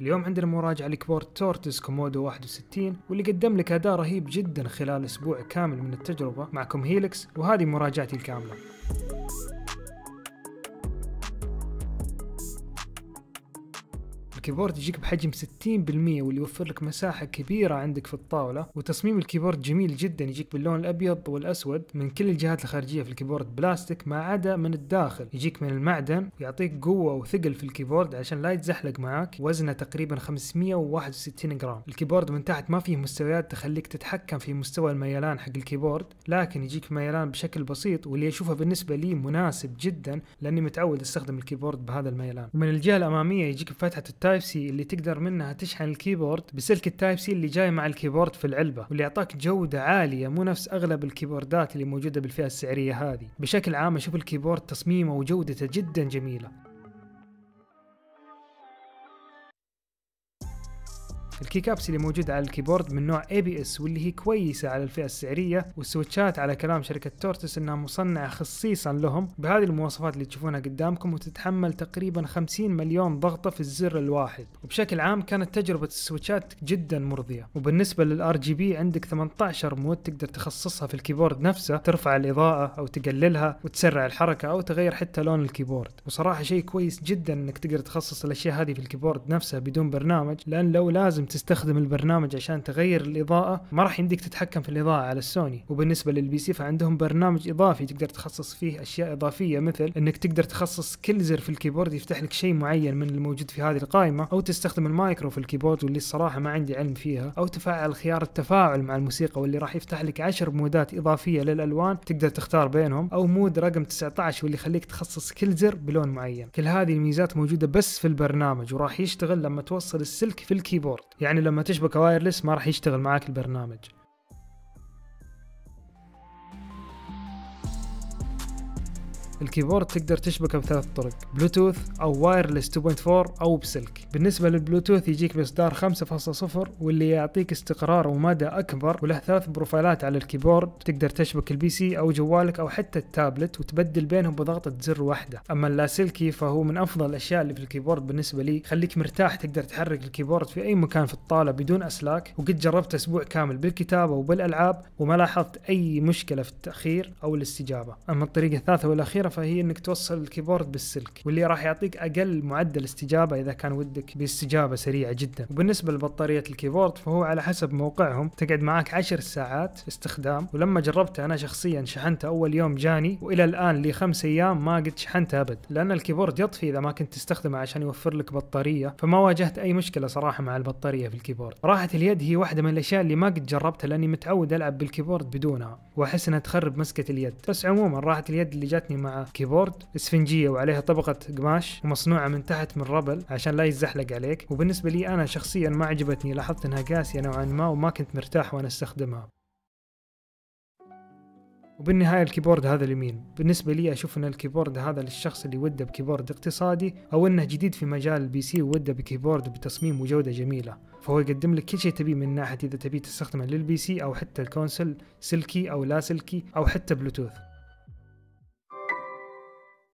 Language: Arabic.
اليوم عندنا مراجعة لكبورت تورتس كومودو 61 واللي قدم لك أداء رهيب جدا خلال أسبوع كامل من التجربة معكم هيلكس وهذه مراجعتي الكاملة الكيبورد يجيك بحجم 60% واللي يوفر لك مساحة كبيرة عندك في الطاولة وتصميم الكيبورد جميل جدا يجيك باللون الأبيض والأسود من كل الجهات الخارجية في الكيبورد بلاستيك ما عدا من الداخل يجيك من المعدن ويعطيك قوة وثقل في الكيبورد عشان لا يتزحلق معاك وزنه تقريبا 561 جرام الكيبورد من تحت ما فيه مستويات تخليك تتحكم في مستوى الميلان حق الكيبورد لكن يجيك ميلان بشكل بسيط واللي اشوفه بالنسبة لي مناسب جدا لاني متعود استخدم الكيبورد بهذا الميلان ومن الجهة الأمامية يجيك فتحة التاب التايب سي اللي تقدر منها تشحن الكيبورد بسلك التايب سي اللي جاي مع الكيبورد في العلبه واللي يعطاك جوده عاليه مو نفس اغلب الكيبوردات اللي موجوده بالفئه السعريه هذه بشكل عام اشوف الكيبورد تصميمه وجودته جدا جميله الكيكابس اللي موجودة على الكيبورد من نوع اي بي اس واللي هي كويسة على الفئة السعرية والسويتشات على كلام شركة تورتس انها مصنعة خصيصا لهم بهذه المواصفات اللي تشوفونها قدامكم وتتحمل تقريبا 50 مليون ضغطة في الزر الواحد وبشكل عام كانت تجربة السويتشات جدا مرضية وبالنسبة للار جي بي عندك 18 مود تقدر تخصصها في الكيبورد نفسه ترفع الإضاءة أو تقللها وتسرع الحركة أو تغير حتى لون الكيبورد وصراحة شيء كويس جدا انك تقدر تخصص الأشياء هذه في الكيبورد نفسه بدون برنامج لأن لو لازم تستخدم البرنامج عشان تغير الاضاءه ما راح يمديك تتحكم في الاضاءه على السوني وبالنسبه للبي سي فعندهم برنامج اضافي تقدر تخصص فيه اشياء اضافيه مثل انك تقدر تخصص كل زر في الكيبورد يفتح لك شيء معين من الموجود في هذه القائمه او تستخدم المايكرو في الكيبورد واللي الصراحه ما عندي علم فيها او تفعل خيار التفاعل مع الموسيقى واللي راح يفتح لك عشر مودات اضافيه للالوان تقدر تختار بينهم او مود رقم 19 واللي يخليك تخصص كل زر بلون معين كل هذه الميزات موجوده بس في البرنامج وراح يشتغل لما توصل السلك في الكيبورد يعني لما تشبكه وايرلس ما راح يشتغل معاك البرنامج الكيبورد تقدر تشبكه بثلاث طرق بلوتوث او وايرلس 2.4 او بسلك بالنسبه للبلوتوث يجيك باصدار 5.0 واللي يعطيك استقرار ومدى اكبر وله ثلاث بروفايلات على الكيبورد تقدر تشبك البي سي او جوالك او حتى التابلت وتبدل بينهم بضغطه زر واحده اما اللاسلكي فهو من افضل الاشياء اللي في الكيبورد بالنسبه لي خليك مرتاح تقدر تحرك الكيبورد في اي مكان في الطاوله بدون اسلاك وقد جربت اسبوع كامل بالكتابه وبالالعاب وما لاحظت اي مشكله في التاخير او الاستجابه اما الطريقه الثالثه والاخيره فهي انك توصل الكيبورد بالسلك واللي راح يعطيك اقل معدل استجابه اذا كان ودك باستجابه سريعه جدا وبالنسبه لبطاريه الكيبورد فهو على حسب موقعهم تقعد معاك 10 ساعات استخدام ولما جربته انا شخصيا شحنته اول يوم جاني والى الان لي خمس ايام ما قد شحنته ابد لان الكيبورد يطفي اذا ما كنت تستخدمه عشان يوفر لك بطاريه فما واجهت اي مشكله صراحه مع البطاريه في الكيبورد راحه اليد هي واحده من الاشياء اللي ما قد جربتها لاني متعود العب بالكيبورد بدونها واحس انها تخرب مسكه اليد بس عموما راحه اليد اللي جاتني مع كيبورد اسفنجيه وعليها طبقه قماش ومصنوعه من تحت من ربل عشان لا يتزحلق عليك وبالنسبه لي انا شخصيا ما عجبتني لاحظت انها قاسيه نوعا ما وما كنت مرتاح وانا استخدمها وبالنهايه الكيبورد هذا اليمين بالنسبه لي اشوف ان الكيبورد هذا للشخص اللي وده بكيبورد اقتصادي او انه جديد في مجال البي سي وده بكيبورد بتصميم وجوده جميله فهو يقدم لك كل شيء تبيه من ناحيه اذا تبي تستخدمه للبي سي او حتى الكونسل سلكي او لا سلكي او حتى بلوتوث